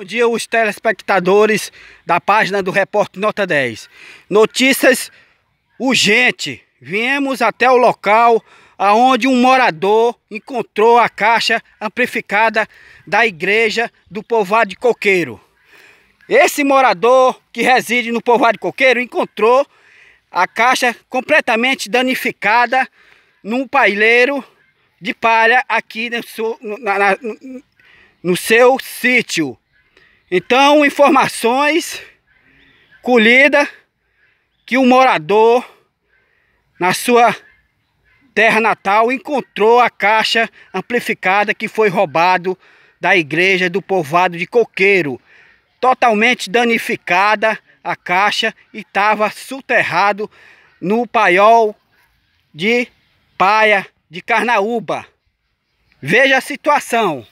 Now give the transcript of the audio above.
Bom dia, os telespectadores da página do Repórter Nota 10. Notícias urgentes. Viemos até o local aonde um morador encontrou a caixa amplificada da igreja do povoado de Coqueiro. Esse morador que reside no povoado de Coqueiro encontrou a caixa completamente danificada num paileiro de palha aqui no seu, na, na, no seu sítio. Então, informações colhida que um morador na sua terra natal encontrou a caixa amplificada que foi roubado da igreja do povoado de Coqueiro. Totalmente danificada a caixa e estava soterrado no paiol de paia de Carnaúba. Veja a situação.